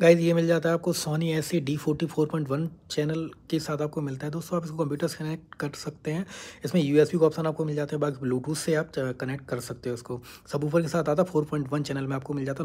guys ये मिल जाता है आपको Sony S C D forty four point one channel के साथ आपको मिलता है दोस्तों आप इसको कंप्यूटर से कनेक्ट कर सकते हैं इसमें यू एस का ऑप्शन आपको मिल जाता है बाकी ब्लूटूथ से आप कनेक्ट कर सकते हो इसको सब ऊपर के साथ आता है फोर पॉइंट वन चैनल में आपको मिल जाता है